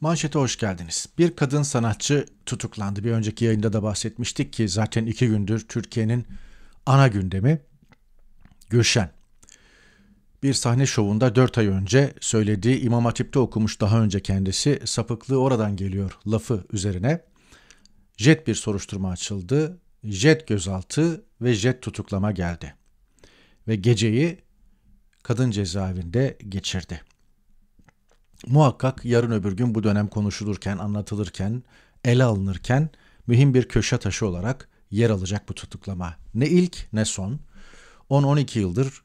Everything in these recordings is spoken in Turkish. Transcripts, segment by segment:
Manşete hoş geldiniz. Bir kadın sanatçı tutuklandı. Bir önceki yayında da bahsetmiştik ki zaten iki gündür Türkiye'nin ana gündemi Gülşen. Bir sahne şovunda dört ay önce söylediği İmam Hatip'te okumuş daha önce kendisi sapıklığı oradan geliyor lafı üzerine jet bir soruşturma açıldı. Jet gözaltı ve jet tutuklama geldi. Ve geceyi kadın cezaevinde geçirdi muhakkak yarın öbür gün bu dönem konuşulurken, anlatılırken, ele alınırken mühim bir köşe taşı olarak yer alacak bu tutuklama. Ne ilk ne son. 10-12 yıldır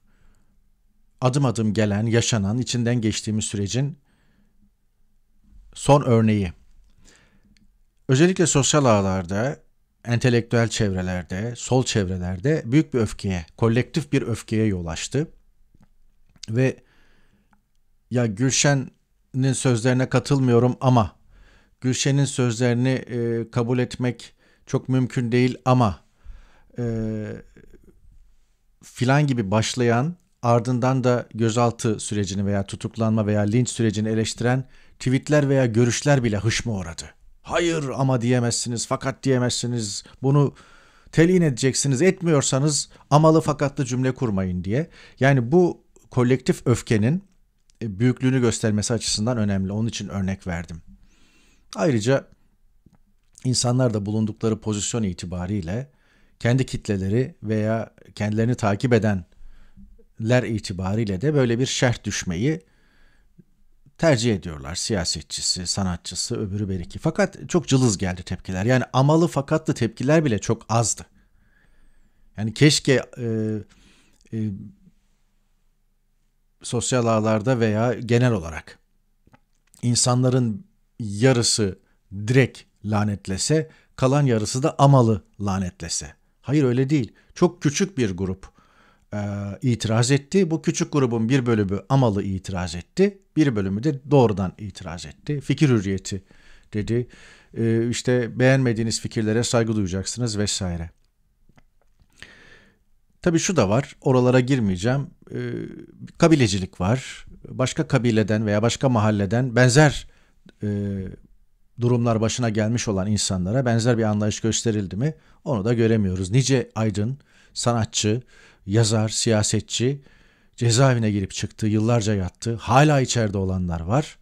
adım adım gelen, yaşanan, içinden geçtiğimiz sürecin son örneği. Özellikle sosyal ağlarda, entelektüel çevrelerde, sol çevrelerde büyük bir öfkeye, kolektif bir öfkeye yol açtı. Ve ya Gülşen Gülşen'in sözlerine katılmıyorum ama Gülşen'in sözlerini e, kabul etmek çok mümkün değil ama e, filan gibi başlayan ardından da gözaltı sürecini veya tutuklanma veya linç sürecini eleştiren tweetler veya görüşler bile hışma uğradı. Hayır ama diyemezsiniz, fakat diyemezsiniz, bunu telin edeceksiniz, etmiyorsanız amalı fakatlı cümle kurmayın diye. Yani bu kolektif öfkenin e, büyüklüğünü göstermesi açısından önemli. Onun için örnek verdim. Ayrıca insanlar da bulundukları pozisyon itibariyle kendi kitleleri veya kendilerini takip edenler itibariyle de böyle bir şerh düşmeyi tercih ediyorlar. Siyasetçisi, sanatçısı, öbürü beriki. Fakat çok cılız geldi tepkiler. Yani amalı fakatlı tepkiler bile çok azdı. Yani keşke e, e, sosyal ağlarda veya genel olarak insanların yarısı direkt lanetlese, kalan yarısı da amalı lanetlese. Hayır öyle değil. Çok küçük bir grup e, itiraz etti. Bu küçük grubun bir bölümü amalı itiraz etti. Bir bölümü de doğrudan itiraz etti. Fikir hürriyeti dedi. E, işte beğenmediğiniz fikirlere saygı duyacaksınız vesaire. Tabii şu da var, oralara girmeyeceğim. E, kabilecilik var. Başka kabileden veya başka mahalleden benzer e, durumlar başına gelmiş olan insanlara benzer bir anlayış gösterildi mi onu da göremiyoruz. Nice aydın, sanatçı, yazar, siyasetçi cezaevine girip çıktı, yıllarca yattı. Hala içeride olanlar var.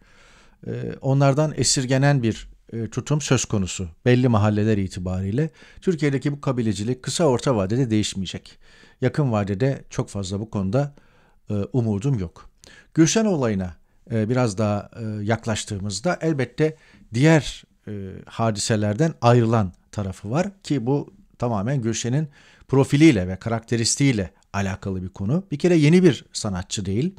Ee, onlardan esirgenen bir e, tutum söz konusu belli mahalleler itibariyle. Türkiye'deki bu kabilecilik kısa orta vadede değişmeyecek. Yakın vadede çok fazla bu konuda e, umudum yok. Gülşen olayına e, biraz daha yaklaştığımızda elbette diğer hadiselerden ayrılan tarafı var ki bu tamamen Gülşen'in profiliyle ve karakteristiğiyle alakalı bir konu. Bir kere yeni bir sanatçı değil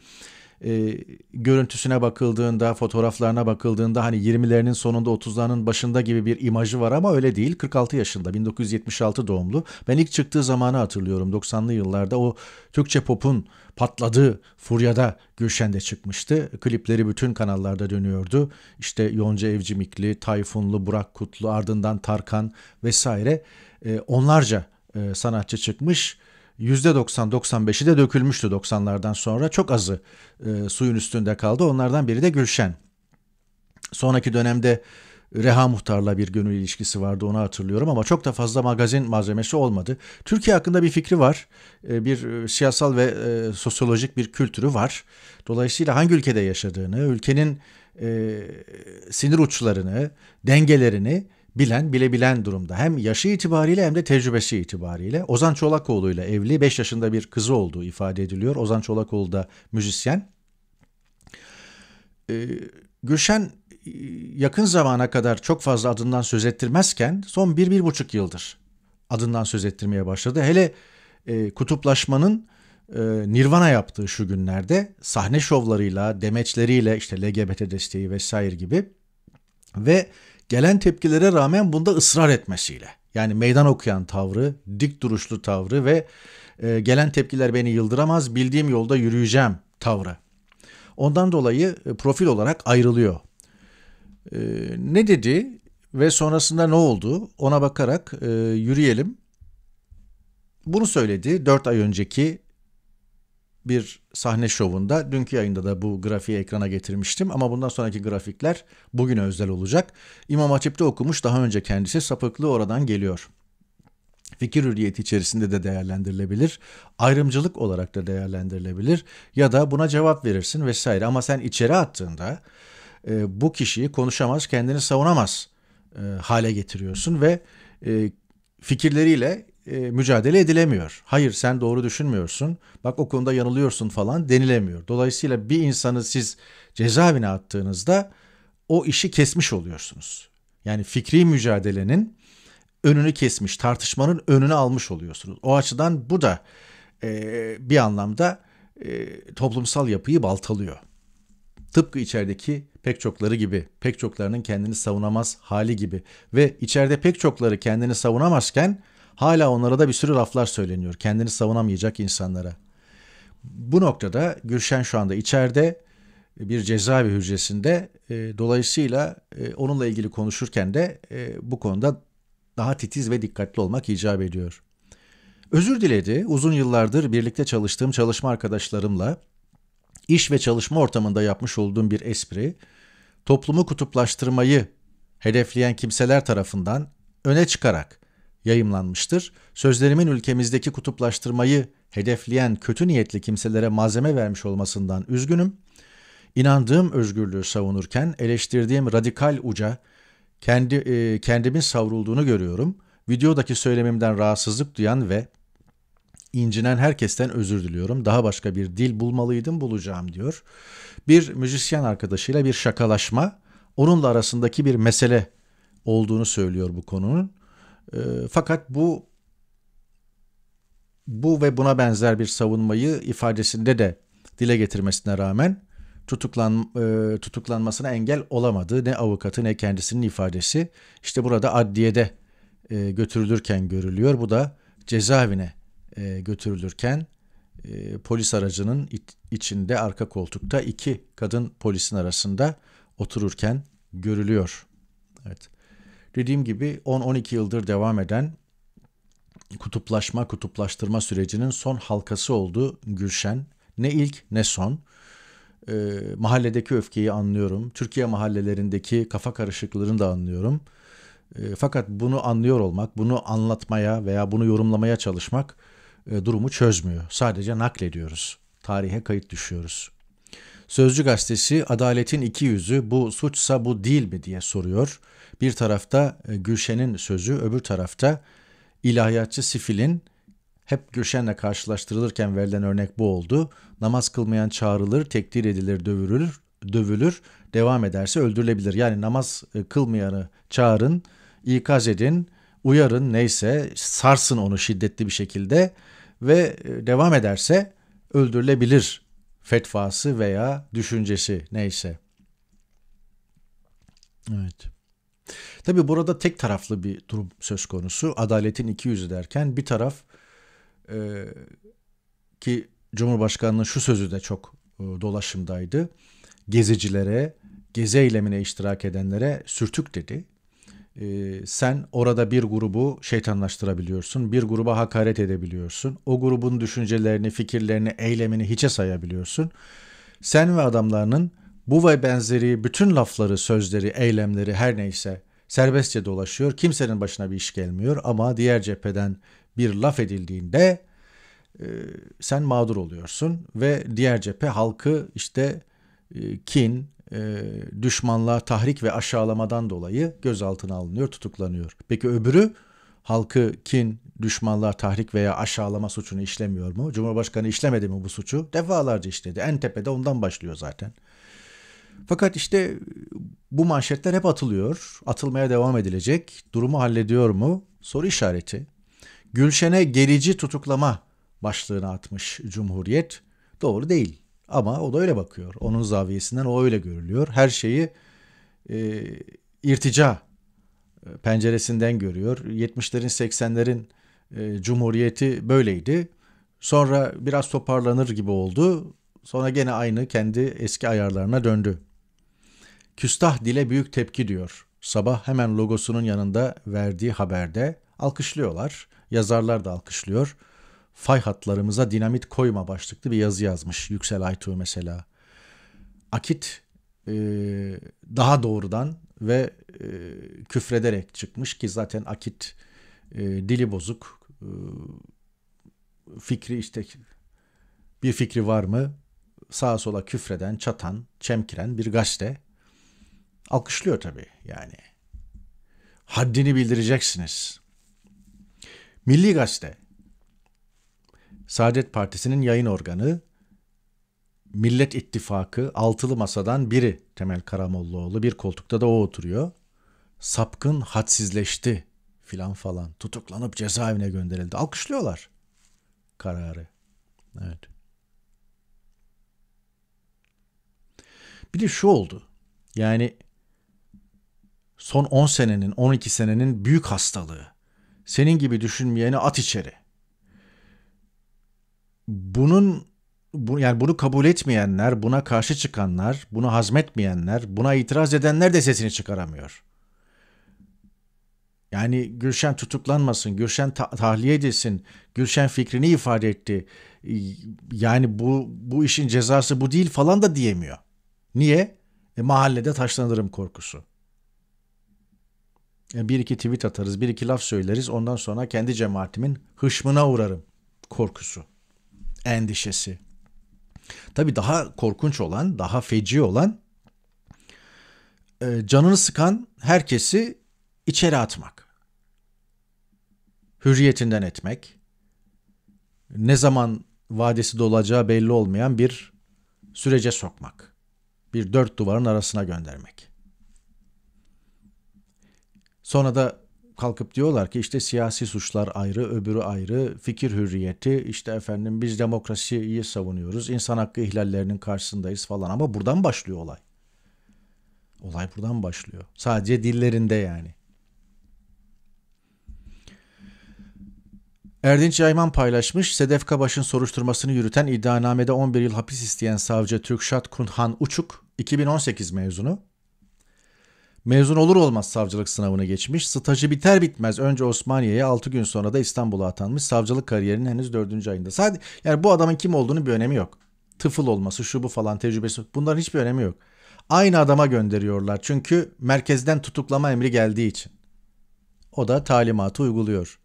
e, görüntüsüne bakıldığında, fotoğraflarına bakıldığında hani 20'lerinin sonunda 30'larının başında gibi bir imajı var ama öyle değil. 46 yaşında, 1976 doğumlu. Ben ilk çıktığı zamanı hatırlıyorum. 90'lı yıllarda o Türkçe pop'un patladığı furyada Gülşen'de çıkmıştı. Klipleri bütün kanallarda dönüyordu. İşte Yonca Evcimikli, Tayfunlu, Burak Kutlu, ardından Tarkan vesaire e, onlarca e, sanatçı çıkmış. %90-95'i de dökülmüştü 90'lardan sonra. Çok azı e, suyun üstünde kaldı. Onlardan biri de Gülşen. Sonraki dönemde Reha Muhtar'la bir gönül ilişkisi vardı onu hatırlıyorum ama çok da fazla magazin malzemesi olmadı. Türkiye hakkında bir fikri var. E, bir e, siyasal ve e, sosyolojik bir kültürü var. Dolayısıyla hangi ülkede yaşadığını, ülkenin sinir uçlarını, dengelerini bilen bilebilen durumda. Hem yaşı itibariyle hem de tecrübesi itibariyle. Ozan Çolakoğlu ile evli 5 yaşında bir kızı olduğu ifade ediliyor. Ozan Çolakoğlu da müzisyen. Ee, Gülşen e, yakın zamana kadar çok fazla adından söz ettirmezken son 1-1,5 yıldır adından söz ettirmeye başladı. Hele e, kutuplaşmanın e, Nirvana yaptığı şu günlerde sahne şovlarıyla, demeçleriyle işte LGBT desteği vesaire gibi ve gelen tepkilere rağmen bunda ısrar etmesiyle. Yani meydan okuyan tavrı, dik duruşlu tavrı ve e, gelen tepkiler beni yıldıramaz, bildiğim yolda yürüyeceğim tavrı. Ondan dolayı e, profil olarak ayrılıyor. E, ne dedi ve sonrasında ne oldu ona bakarak e, yürüyelim. Bunu söyledi 4 ay önceki bir sahne şovunda. Dünkü yayında da bu grafiği ekrana getirmiştim ama bundan sonraki grafikler bugüne özel olacak. İmam Hatip'te okumuş daha önce kendisi sapıklığı oradan geliyor. Fikir hürriyeti içerisinde de değerlendirilebilir. Ayrımcılık olarak da değerlendirilebilir ya da buna cevap verirsin vesaire ama sen içeri attığında e, bu kişiyi konuşamaz, kendini savunamaz e, hale getiriyorsun ve e, fikirleriyle e, mücadele edilemiyor. Hayır sen doğru düşünmüyorsun. Bak o konuda yanılıyorsun falan denilemiyor. Dolayısıyla bir insanı siz cezaevine attığınızda o işi kesmiş oluyorsunuz. Yani fikri mücadelenin önünü kesmiş, tartışmanın önünü almış oluyorsunuz. O açıdan bu da e, bir anlamda e, toplumsal yapıyı baltalıyor. Tıpkı içerideki pek çokları gibi, pek çoklarının kendini savunamaz hali gibi ve içeride pek çokları kendini savunamazken Hala onlara da bir sürü laflar söyleniyor. Kendini savunamayacak insanlara. Bu noktada Gülşen şu anda içeride e, bir cezaevi hücresinde. E, dolayısıyla e, onunla ilgili konuşurken de e, bu konuda daha titiz ve dikkatli olmak icap ediyor. Özür diledi. Uzun yıllardır birlikte çalıştığım çalışma arkadaşlarımla iş ve çalışma ortamında yapmış olduğum bir espri, toplumu kutuplaştırmayı hedefleyen kimseler tarafından öne çıkarak yayımlanmıştır. Sözlerimin ülkemizdeki kutuplaştırmayı hedefleyen kötü niyetli kimselere malzeme vermiş olmasından üzgünüm. İnandığım özgürlüğü savunurken eleştirdiğim radikal uca kendi e, kendimin savrulduğunu görüyorum. Videodaki söylemimden rahatsızlık duyan ve incinen herkesten özür diliyorum. Daha başka bir dil bulmalıydım, bulacağım diyor. Bir müzisyen arkadaşıyla bir şakalaşma, onunla arasındaki bir mesele olduğunu söylüyor bu konunun. Ee, fakat bu bu ve buna benzer bir savunmayı ifadesinde de dile getirmesine rağmen tutuklan e, tutuklanmasına engel olamadı. Ne avukatı ne kendisinin ifadesi işte burada adliyede e, götürülürken görülüyor. Bu da cezaevine e, götürülürken e, polis aracının içinde arka koltukta iki kadın polisin arasında otururken görülüyor. Evet. Dediğim gibi 10-12 yıldır devam eden kutuplaşma, kutuplaştırma sürecinin son halkası oldu Gülşen. Ne ilk ne son. E, mahalledeki öfkeyi anlıyorum. Türkiye mahallelerindeki kafa karışıklarını da anlıyorum. E, fakat bunu anlıyor olmak, bunu anlatmaya veya bunu yorumlamaya çalışmak e, durumu çözmüyor. Sadece naklediyoruz. Tarihe kayıt düşüyoruz. Sözcü gazetesi adaletin iki yüzü bu suçsa bu değil mi diye soruyor. Bir tarafta e, Gülşen'in sözü, öbür tarafta ilahiyatçı Sifil'in hep Gülşen'le karşılaştırılırken verilen örnek bu oldu. Namaz kılmayan çağrılır, tekdir edilir, dövülür, dövülür, devam ederse öldürülebilir. Yani namaz e, kılmayanı çağırın, ikaz edin, uyarın neyse, sarsın onu şiddetli bir şekilde ve e, devam ederse öldürülebilir fetvası veya düşüncesi neyse. Evet. Tabi burada tek taraflı bir durum söz konusu. Adaletin iki yüzü derken bir taraf e, ki Cumhurbaşkanı'nın şu sözü de çok e, dolaşımdaydı. Gezicilere, gezi eylemine iştirak edenlere sürtük dedi. E, sen orada bir grubu şeytanlaştırabiliyorsun, bir gruba hakaret edebiliyorsun. O grubun düşüncelerini, fikirlerini, eylemini hiçe sayabiliyorsun. Sen ve adamlarının bu ve benzeri bütün lafları, sözleri, eylemleri her neyse serbestçe dolaşıyor. Kimsenin başına bir iş gelmiyor ama diğer cepheden bir laf edildiğinde e, sen mağdur oluyorsun ve diğer cephe halkı işte e, kin, e, düşmanlığa tahrik ve aşağılamadan dolayı gözaltına alınıyor, tutuklanıyor. Peki öbürü halkı kin, düşmanlığa tahrik veya aşağılama suçunu işlemiyor mu? Cumhurbaşkanı işlemedi mi bu suçu? Defalarca işledi. En tepede ondan başlıyor zaten. Fakat işte bu manşetler hep atılıyor. Atılmaya devam edilecek. Durumu hallediyor mu? Soru işareti. Gülşen'e gerici tutuklama başlığını atmış Cumhuriyet. Doğru değil. Ama o da öyle bakıyor. Onun zaviyesinden o öyle görülüyor. Her şeyi e, irtica e, penceresinden görüyor. 70'lerin 80'lerin e, Cumhuriyeti böyleydi. Sonra biraz toparlanır gibi oldu. Sonra gene aynı kendi eski ayarlarına döndü. Küstah dile büyük tepki diyor. Sabah hemen logosunun yanında verdiği haberde alkışlıyorlar. Yazarlar da alkışlıyor. Fay hatlarımıza dinamit koyma başlıklı bir yazı yazmış Yüksel Aytuğ mesela. Akit e, daha doğrudan ve e, küfrederek çıkmış ki zaten Akit e, dili bozuk. E, fikri işte bir fikri var mı? sağa sola küfreden, çatan, çemkiren bir gazete alkışlıyor tabii yani. Haddini bildireceksiniz. Milli Gazete Saadet Partisi'nin yayın organı Millet İttifakı altılı masadan biri Temel Karamollaoğlu bir koltukta da o oturuyor. Sapkın hadsizleşti filan falan tutuklanıp cezaevine gönderildi. Alkışlıyorlar kararı. Evet. Bir de şu oldu. Yani son 10 senenin, 12 senenin büyük hastalığı. Senin gibi düşünmeyeni at içeri. Bunun bu, yani bunu kabul etmeyenler, buna karşı çıkanlar, bunu hazmetmeyenler, buna itiraz edenler de sesini çıkaramıyor. Yani Gülşen tutuklanmasın, Gülşen ta- tahliye edilsin, Gülşen fikrini ifade etti. Yani bu bu işin cezası bu değil falan da diyemiyor. Niye? E, mahallede taşlanırım korkusu. E, bir iki tweet atarız, bir iki laf söyleriz. Ondan sonra kendi cemaatimin hışmına uğrarım korkusu, endişesi. Tabii daha korkunç olan, daha feci olan e, canını sıkan herkesi içeri atmak. Hürriyetinden etmek. Ne zaman vadesi dolacağı belli olmayan bir sürece sokmak bir dört duvarın arasına göndermek. Sonra da kalkıp diyorlar ki işte siyasi suçlar ayrı, öbürü ayrı, fikir hürriyeti, işte efendim biz demokrasiyi savunuyoruz, insan hakkı ihlallerinin karşısındayız falan ama buradan başlıyor olay. Olay buradan başlıyor. Sadece dillerinde yani. Erdinç Yayman paylaşmış, Sedef Kabaş'ın soruşturmasını yürüten iddianamede 11 yıl hapis isteyen savcı Türkşat Kunhan Uçuk, 2018 mezunu. Mezun olur olmaz savcılık sınavını geçmiş. Stajı biter bitmez önce Osmaniye'ye 6 gün sonra da İstanbul'a atanmış. Savcılık kariyerinin henüz 4. ayında. Sadece yani bu adamın kim olduğunu bir önemi yok. Tıfıl olması, şu bu falan tecrübesi bunların hiçbir önemi yok. Aynı adama gönderiyorlar çünkü merkezden tutuklama emri geldiği için. O da talimatı uyguluyor.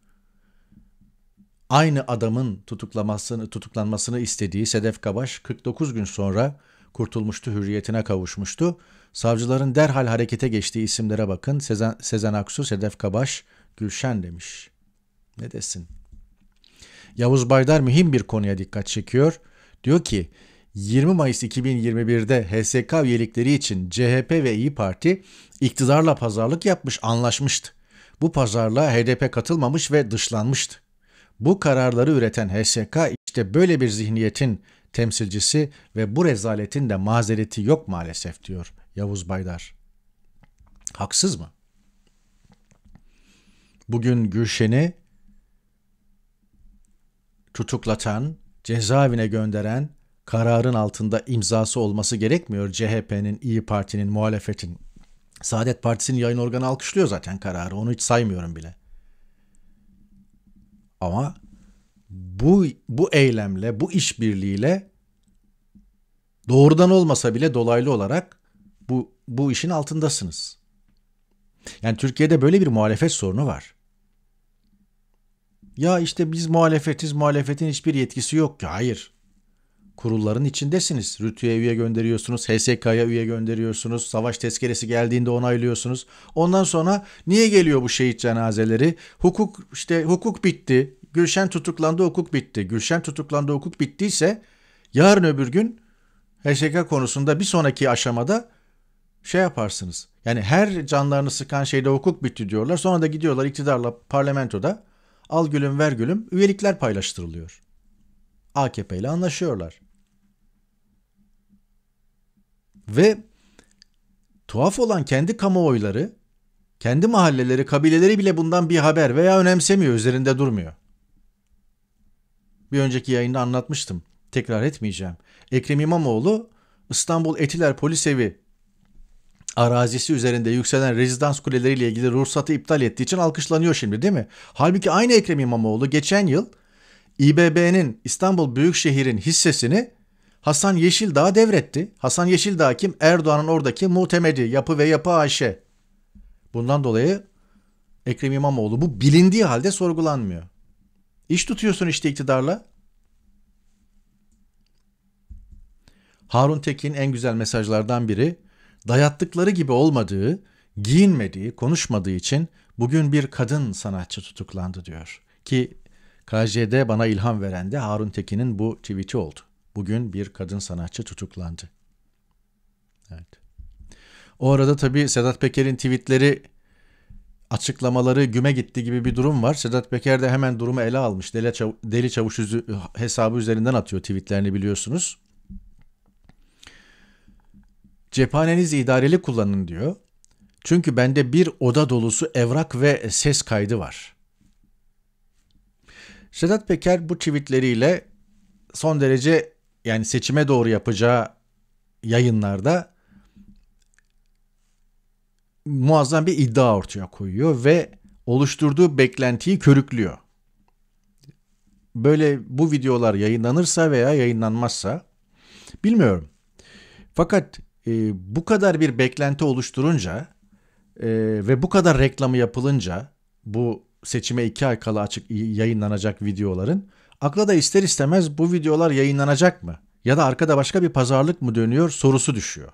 Aynı adamın tutuklamasını, tutuklanmasını istediği Sedef Kabaş 49 gün sonra kurtulmuştu, hürriyetine kavuşmuştu. Savcıların derhal harekete geçtiği isimlere bakın. Sezen, Sezen Aksu, Sedef Kabaş, Gülşen demiş. Ne desin? Yavuz Baydar mühim bir konuya dikkat çekiyor. Diyor ki 20 Mayıs 2021'de HSK üyelikleri için CHP ve İyi Parti iktidarla pazarlık yapmış, anlaşmıştı. Bu pazarla HDP katılmamış ve dışlanmıştı. Bu kararları üreten HSK işte böyle bir zihniyetin temsilcisi ve bu rezaletin de mazereti yok maalesef diyor Yavuz Baydar. Haksız mı? Bugün Gülşen'i tutuklatan, cezaevine gönderen kararın altında imzası olması gerekmiyor CHP'nin, İyi Parti'nin, muhalefetin. Saadet Partisi'nin yayın organı alkışlıyor zaten kararı. Onu hiç saymıyorum bile. Ama bu bu eylemle, bu işbirliğiyle doğrudan olmasa bile dolaylı olarak bu bu işin altındasınız. Yani Türkiye'de böyle bir muhalefet sorunu var. Ya işte biz muhalefetiz, muhalefetin hiçbir yetkisi yok ki. Hayır. Kurulların içindesiniz. Rütü'ye üye gönderiyorsunuz, HSK'ya üye gönderiyorsunuz, savaş tezkeresi geldiğinde onaylıyorsunuz. Ondan sonra niye geliyor bu şehit cenazeleri? Hukuk işte hukuk bitti. Gülşen tutuklandı hukuk bitti. Gülşen tutuklandı hukuk bittiyse yarın öbür gün HSK konusunda bir sonraki aşamada şey yaparsınız. Yani her canlarını sıkan şeyde hukuk bitti diyorlar. Sonra da gidiyorlar iktidarla parlamentoda al gülüm ver gülüm üyelikler paylaştırılıyor. AKP ile anlaşıyorlar. Ve tuhaf olan kendi kamuoyları, kendi mahalleleri, kabileleri bile bundan bir haber veya önemsemiyor, üzerinde durmuyor. Bir önceki yayında anlatmıştım. Tekrar etmeyeceğim. Ekrem İmamoğlu İstanbul Etiler Polis Evi arazisi üzerinde yükselen rezidans kuleleriyle ilgili ruhsatı iptal ettiği için alkışlanıyor şimdi değil mi? Halbuki aynı Ekrem İmamoğlu geçen yıl İBB'nin İstanbul Büyükşehir'in hissesini Hasan Yeşildağ devretti. Hasan Yeşildağ kim? Erdoğan'ın oradaki muhtemedi, yapı ve yapı Ayşe. Bundan dolayı Ekrem İmamoğlu bu bilindiği halde sorgulanmıyor. İş tutuyorsun işte iktidarla. Harun Tekin en güzel mesajlardan biri dayattıkları gibi olmadığı, giyinmediği, konuşmadığı için bugün bir kadın sanatçı tutuklandı diyor. Ki KJ'de bana ilham veren de Harun Tekin'in bu tweet'i oldu. Bugün bir kadın sanatçı tutuklandı. Evet. O arada tabii Sedat Peker'in tweetleri açıklamaları güme gitti gibi bir durum var. Sedat Peker de hemen durumu ele almış. Deli, çav- Deli Çavuş hesabı üzerinden atıyor tweetlerini biliyorsunuz. Cephanenizi idareli kullanın diyor. Çünkü bende bir oda dolusu evrak ve ses kaydı var. Sedat Peker bu tweetleriyle son derece yani seçime doğru yapacağı yayınlarda muazzam bir iddia ortaya koyuyor ve oluşturduğu beklentiyi körüklüyor. Böyle bu videolar yayınlanırsa veya yayınlanmazsa bilmiyorum. Fakat e, bu kadar bir beklenti oluşturunca e, ve bu kadar reklamı yapılınca bu seçime iki ay kala açık yayınlanacak videoların akla da ister istemez bu videolar yayınlanacak mı? Ya da arkada başka bir pazarlık mı dönüyor sorusu düşüyor.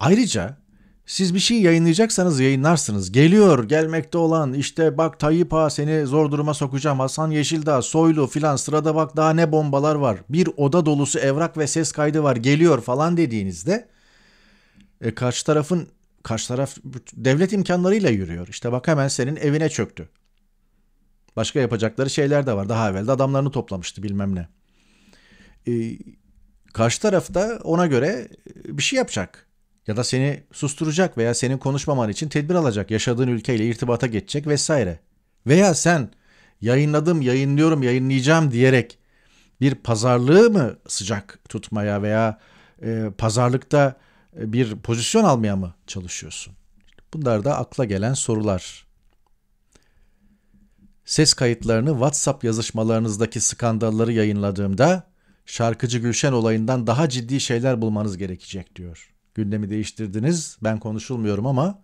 Ayrıca siz bir şey yayınlayacaksanız yayınlarsınız. Geliyor gelmekte olan işte bak Tayyip Ağa seni zor duruma sokacağım. Hasan Yeşildağ, Soylu filan sırada bak daha ne bombalar var. Bir oda dolusu evrak ve ses kaydı var geliyor falan dediğinizde e, karşı tarafın karşı taraf devlet imkanlarıyla yürüyor. İşte bak hemen senin evine çöktü. Başka yapacakları şeyler de var. Daha evvel de adamlarını toplamıştı bilmem ne. E, karşı tarafta ona göre bir şey yapacak ya da seni susturacak veya senin konuşmaman için tedbir alacak, yaşadığın ülkeyle irtibata geçecek vesaire. Veya sen yayınladım, yayınlıyorum, yayınlayacağım diyerek bir pazarlığı mı sıcak tutmaya veya e, pazarlıkta e, bir pozisyon almaya mı çalışıyorsun? Bunlar da akla gelen sorular. Ses kayıtlarını WhatsApp yazışmalarınızdaki skandalları yayınladığımda şarkıcı Gülşen olayından daha ciddi şeyler bulmanız gerekecek diyor. Gündemi değiştirdiniz. Ben konuşulmuyorum ama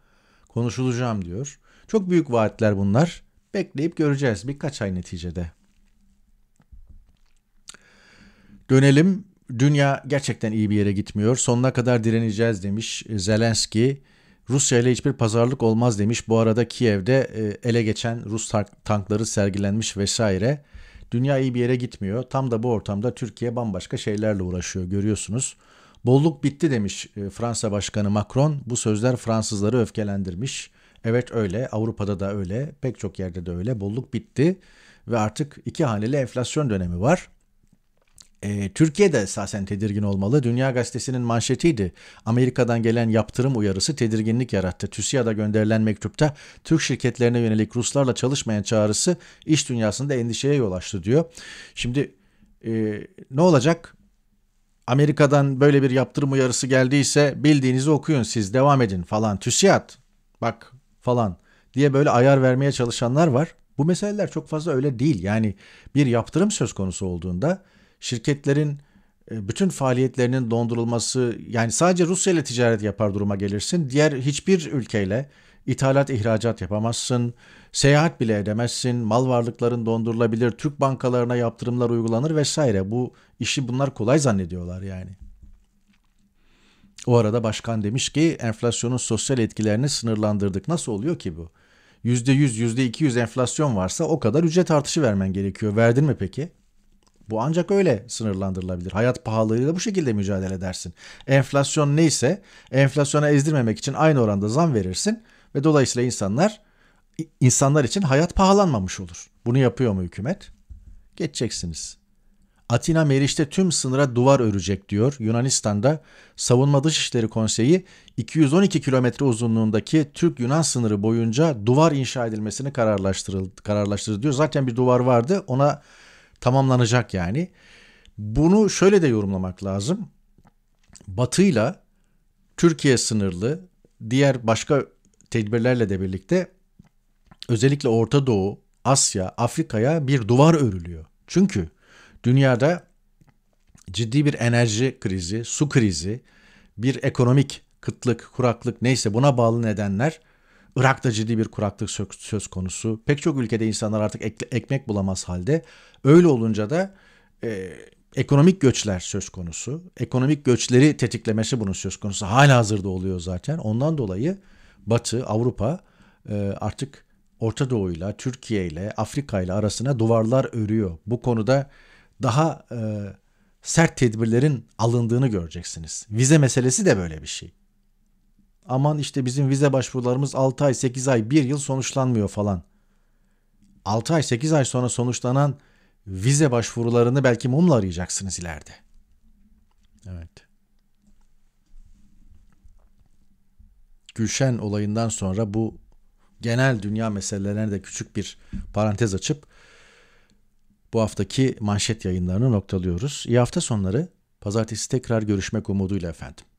konuşulacağım diyor. Çok büyük vaatler bunlar. Bekleyip göreceğiz birkaç ay neticede. Dönelim. Dünya gerçekten iyi bir yere gitmiyor. Sonuna kadar direneceğiz demiş e, Zelenski. Rusya ile hiçbir pazarlık olmaz demiş. Bu arada Kiev'de e, ele geçen Rus tankları sergilenmiş vesaire. Dünya iyi bir yere gitmiyor. Tam da bu ortamda Türkiye bambaşka şeylerle uğraşıyor görüyorsunuz. Bolluk bitti demiş e, Fransa Başkanı Macron. Bu sözler Fransızları öfkelendirmiş. Evet öyle, Avrupa'da da öyle, pek çok yerde de öyle. Bolluk bitti ve artık iki haneli enflasyon dönemi var. E, Türkiye de esasen tedirgin olmalı. Dünya Gazetesi'nin manşetiydi. Amerika'dan gelen yaptırım uyarısı tedirginlik yarattı. TÜSİAD'a gönderilen mektupta Türk şirketlerine yönelik Ruslarla çalışmayan çağrısı iş dünyasında endişeye yol açtı diyor. Şimdi e, ne olacak? Amerika'dan böyle bir yaptırım uyarısı geldiyse bildiğinizi okuyun siz devam edin falan. tüsiyat bak falan diye böyle ayar vermeye çalışanlar var. Bu meseleler çok fazla öyle değil. Yani bir yaptırım söz konusu olduğunda şirketlerin e, bütün faaliyetlerinin dondurulması yani sadece Rusya ile ticaret yapar duruma gelirsin. Diğer hiçbir ülkeyle ithalat ihracat yapamazsın, seyahat bile edemezsin, mal varlıkların dondurulabilir, Türk bankalarına yaptırımlar uygulanır vesaire. Bu işi bunlar kolay zannediyorlar yani. O arada başkan demiş ki enflasyonun sosyal etkilerini sınırlandırdık. Nasıl oluyor ki bu? %100, %200 enflasyon varsa o kadar ücret artışı vermen gerekiyor. Verdin mi peki? Bu ancak öyle sınırlandırılabilir. Hayat pahalılığıyla bu şekilde mücadele edersin. Enflasyon neyse enflasyona ezdirmemek için aynı oranda zam verirsin ve dolayısıyla insanlar insanlar için hayat pahalanmamış olur. Bunu yapıyor mu hükümet? Geçeceksiniz. Atina Meriç'te tüm sınıra duvar örecek diyor. Yunanistan'da Savunma Dışişleri Konseyi 212 kilometre uzunluğundaki Türk-Yunan sınırı boyunca duvar inşa edilmesini kararlaştırıldı diyor. Zaten bir duvar vardı ona tamamlanacak yani. Bunu şöyle de yorumlamak lazım. Batı'yla Türkiye sınırlı diğer başka tedbirlerle de birlikte özellikle Orta Doğu, Asya, Afrika'ya bir duvar örülüyor. Çünkü dünyada ciddi bir enerji krizi, su krizi, bir ekonomik kıtlık, kuraklık neyse buna bağlı nedenler Irak'ta ciddi bir kuraklık söz konusu. Pek çok ülkede insanlar artık ek- ekmek bulamaz halde. Öyle olunca da e, ekonomik göçler söz konusu. Ekonomik göçleri tetiklemesi bunun söz konusu. Hala hazırda oluyor zaten. Ondan dolayı Batı, Avrupa e, artık Orta Doğu'yla, Türkiye ile, Afrika ile arasına duvarlar örüyor. Bu konuda daha e, sert tedbirlerin alındığını göreceksiniz. Vize meselesi de böyle bir şey. Aman işte bizim vize başvurularımız 6 ay, 8 ay, 1 yıl sonuçlanmıyor falan. 6 ay, 8 ay sonra sonuçlanan vize başvurularını belki mumla arayacaksınız ileride. Evet. Gülşen olayından sonra bu genel dünya meselelerine de küçük bir parantez açıp bu haftaki manşet yayınlarını noktalıyoruz. İyi hafta sonları. Pazartesi tekrar görüşmek umuduyla efendim.